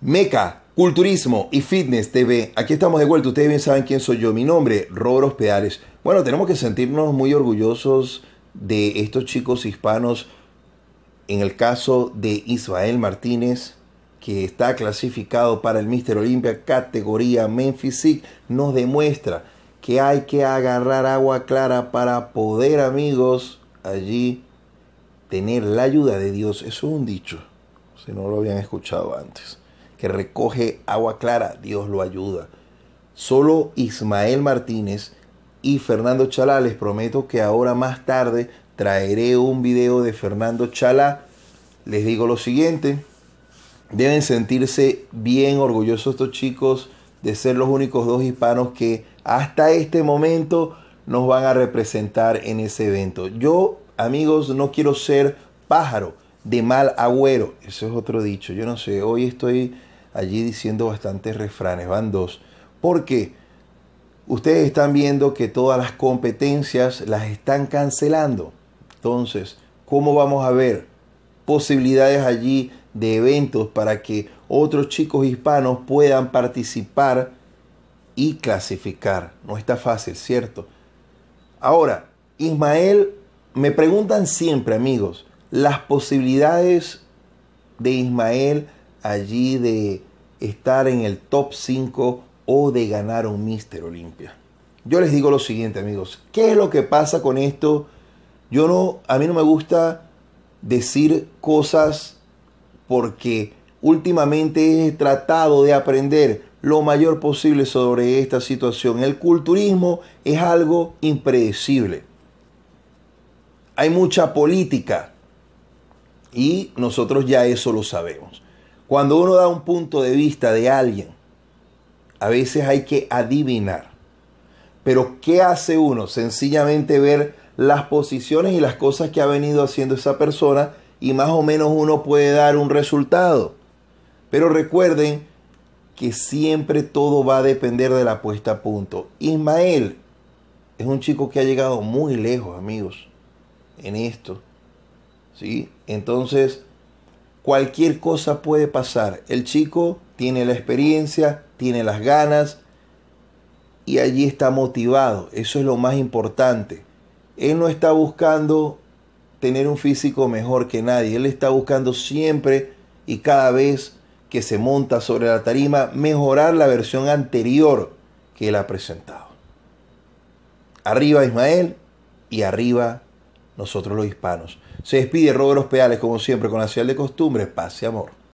Meca, Culturismo y Fitness TV. Aquí estamos de vuelta. Ustedes bien saben quién soy yo. Mi nombre, Roros Peares. Bueno, tenemos que sentirnos muy orgullosos de estos chicos hispanos. En el caso de Ismael Martínez, que está clasificado para el Mister Olympia categoría Memphis, nos demuestra que hay que agarrar agua clara para poder, amigos, allí tener la ayuda de Dios. Eso es un dicho, si no lo habían escuchado antes que recoge agua clara, Dios lo ayuda. Solo Ismael Martínez y Fernando Chalá, les prometo que ahora más tarde traeré un video de Fernando Chalá. Les digo lo siguiente, deben sentirse bien orgullosos estos chicos de ser los únicos dos hispanos que hasta este momento nos van a representar en ese evento. Yo, amigos, no quiero ser pájaro de mal agüero. Eso es otro dicho. Yo no sé, hoy estoy allí diciendo bastantes refranes, van dos, porque ustedes están viendo que todas las competencias las están cancelando. Entonces, ¿cómo vamos a ver posibilidades allí de eventos para que otros chicos hispanos puedan participar y clasificar? No está fácil, ¿cierto? Ahora, Ismael, me preguntan siempre, amigos, las posibilidades de Ismael allí de estar en el top 5 o de ganar un Mister Olimpia. Yo les digo lo siguiente, amigos. ¿Qué es lo que pasa con esto? Yo no, a mí no me gusta decir cosas porque últimamente he tratado de aprender lo mayor posible sobre esta situación. El culturismo es algo impredecible. Hay mucha política y nosotros ya eso lo sabemos. Cuando uno da un punto de vista de alguien, a veces hay que adivinar. Pero ¿qué hace uno? Sencillamente ver las posiciones y las cosas que ha venido haciendo esa persona y más o menos uno puede dar un resultado. Pero recuerden que siempre todo va a depender de la puesta a punto. Ismael es un chico que ha llegado muy lejos, amigos, en esto. ¿Sí? Entonces, cualquier cosa puede pasar. El chico tiene la experiencia, tiene las ganas y allí está motivado. Eso es lo más importante. Él no está buscando tener un físico mejor que nadie. Él está buscando siempre y cada vez que se monta sobre la tarima mejorar la versión anterior que él ha presentado. Arriba Ismael y arriba nosotros los hispanos. Se despide los Peales como siempre, con la señal de costumbre, paz y amor.